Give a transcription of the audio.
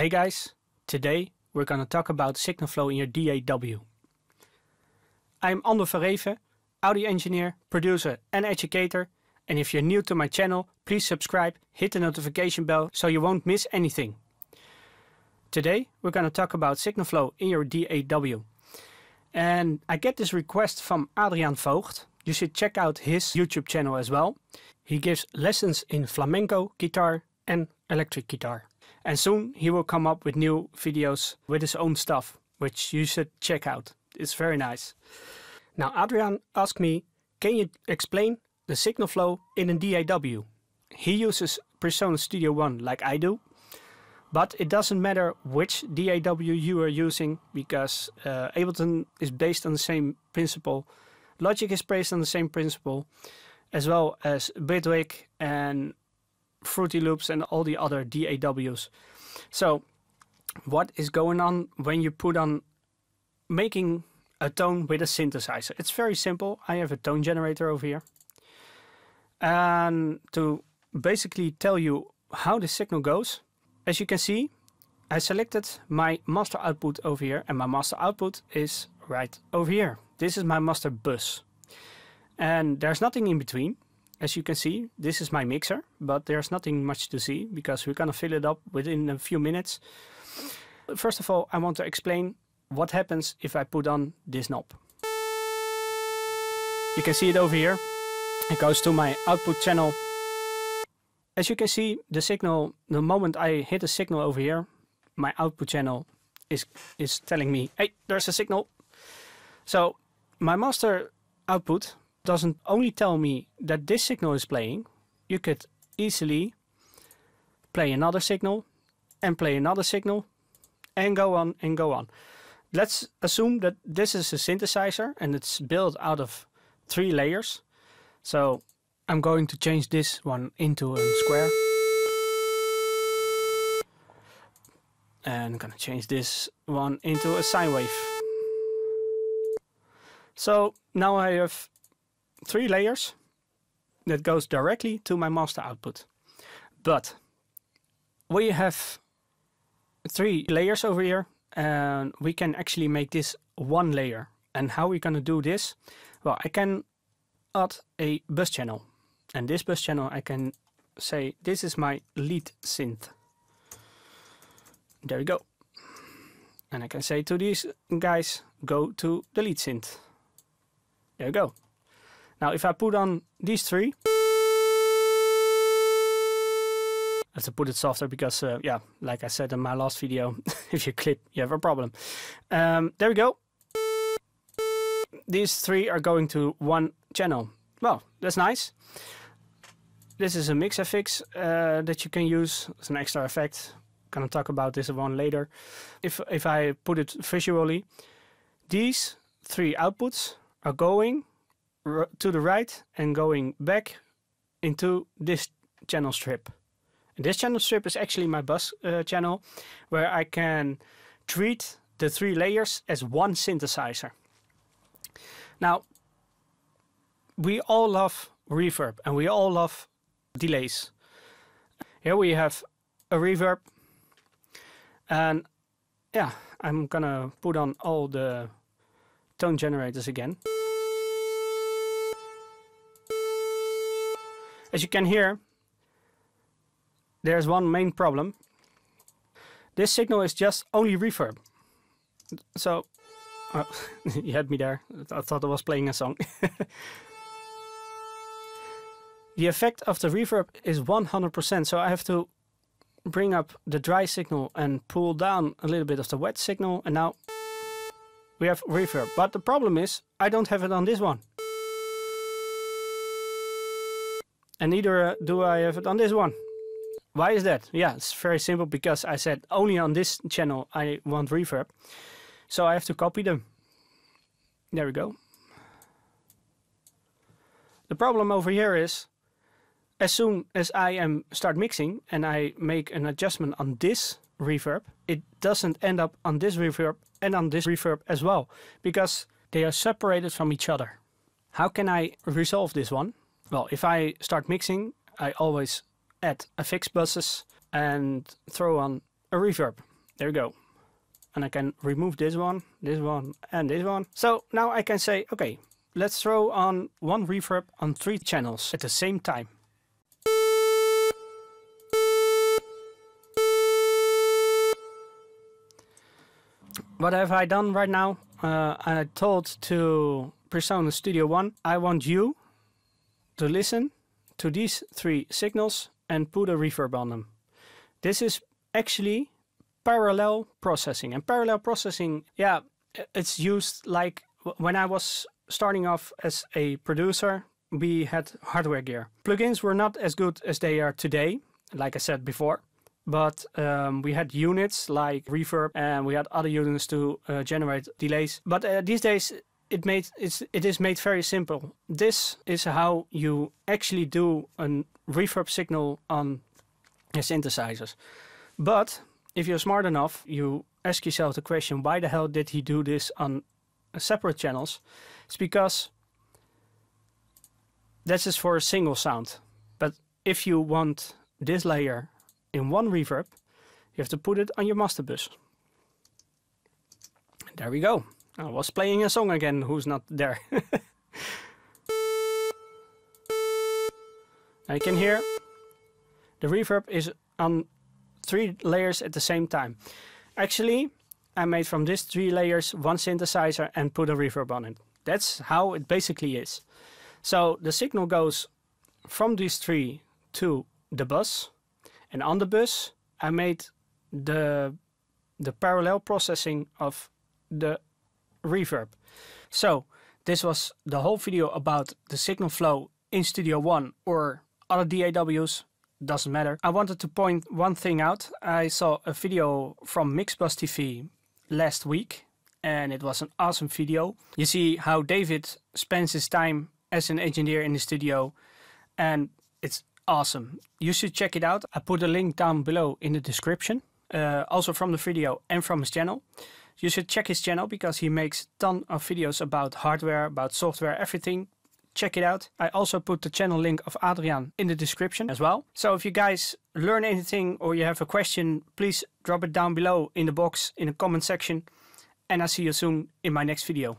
Hey guys, today we're going to talk about signal flow in your DAW. I'm Ander Verreven, audio engineer, producer and educator and if you're new to my channel, please subscribe, hit the notification bell so you won't miss anything. Today we're going to talk about signal flow in your DAW. And I get this request from Adrian Vogt. You should check out his YouTube channel as well. He gives lessons in flamenco guitar and electric guitar. And soon he will come up with new videos with his own stuff, which you should check out. It's very nice. Now, Adrian asked me, can you explain the signal flow in a DAW? He uses Persona Studio One like I do, but it doesn't matter which DAW you are using because uh, Ableton is based on the same principle. Logic is based on the same principle, as well as Bitwig and Fruity Loops, and all the other DAWs. So, what is going on when you put on making a tone with a synthesizer? It's very simple. I have a tone generator over here. And to basically tell you how the signal goes, as you can see, I selected my master output over here, and my master output is right over here. This is my master bus. And there's nothing in between, as you can see, this is my mixer, but there's nothing much to see because we're gonna fill it up within a few minutes. First of all, I want to explain what happens if I put on this knob. You can see it over here. It goes to my output channel. As you can see, the signal, the moment I hit a signal over here, my output channel is, is telling me, hey, there's a signal. So my master output doesn't only tell me that this signal is playing, you could easily play another signal and play another signal and go on and go on. Let's assume that this is a synthesizer and it's built out of three layers. So I'm going to change this one into a square. And I'm going to change this one into a sine wave. So now I have three layers that goes directly to my master output. But we have three layers over here and we can actually make this one layer. And how we're going to do this? Well, I can add a bus channel. And this bus channel, I can say, this is my lead synth. There we go. And I can say to these guys, go to the lead synth. There you go. Now, if I put on these three, I have to put it softer because, uh, yeah, like I said in my last video, if you clip, you have a problem. Um, there we go. These three are going to one channel. Well, that's nice. This is a mix FX uh, eh, that you can use as an extra effect. Gonna talk about this one later. If if I put it visually, these three outputs are going to the right and going back into this channel strip. And this channel strip is actually my bus uh, channel where I can treat the three layers as one synthesizer. Now, we all love reverb and we all love delays. Here we have a reverb and yeah, I'm gonna put on all the tone generators again. As you can hear, there's one main problem. This signal is just only reverb. So, uh, you had me there. I thought I was playing a song. the effect of the reverb is 100%, so I have to bring up the dry signal and pull down a little bit of the wet signal, and now we have reverb. But the problem is, I don't have it on this one. and neither eh, do I have it on this one. Why is that? Yeah, it's very simple because I said only on this channel I want reverb. So I have to copy them. There we go. The problem over here is as soon as I am start mixing and I make an adjustment on this reverb, it doesn't end up on this reverb and on this reverb as well because they are separated from each other. How can I resolve this one? well, if I start mixing, I always add FX buses and throw on a reverb. There you go. And I can remove this one, this one, and this one. So now I can say, okay, let's throw on one reverb on three channels at the same time. What have I done right now? Uh, I told to Persona Studio 1, I want you to listen to these three signals and put a reverb on them. This is actually parallel processing. And parallel processing, yeah, it's used like when I was starting off as a producer, we had hardware gear. Plugins were not as good as they are today, like I said before. But um, we had units like reverb and we had other units to uh, generate delays. But uh, these days, it made it's it is made very simple. This is how you actually do a reverb signal on synthesizers. But if you're smart enough, you ask yourself the question: Why the hell did he do this on separate channels? It's because that's just for a single sound. But if you want this layer in one reverb, you have to put it on your master bus. There we go. I was playing a song again, who's not there? now you can hear the reverb is on three layers at the same time. Actually, I made from these three layers one synthesizer and put a reverb on it. That's how it basically is. So the signal goes from these three to the bus, and on the bus I made the the parallel processing of the reverb. So this was the whole video about the signal flow in Studio One or other DAWs, doesn't matter. I wanted to point one thing out. I saw a video from Mixbus TV last week and it was an awesome video. You see how David spends his time as an engineer in the studio and it's awesome. You should check it out. I put a link down below in the description, uh, also from the video and from his channel you should check his channel because he makes ton of videos about hardware, about software, everything. Check it out. I also put the channel link of Adrian in the description as well. So if you guys learn anything or you have a question, please drop it down below in the box in the comment section. And I'll see you soon in my next video.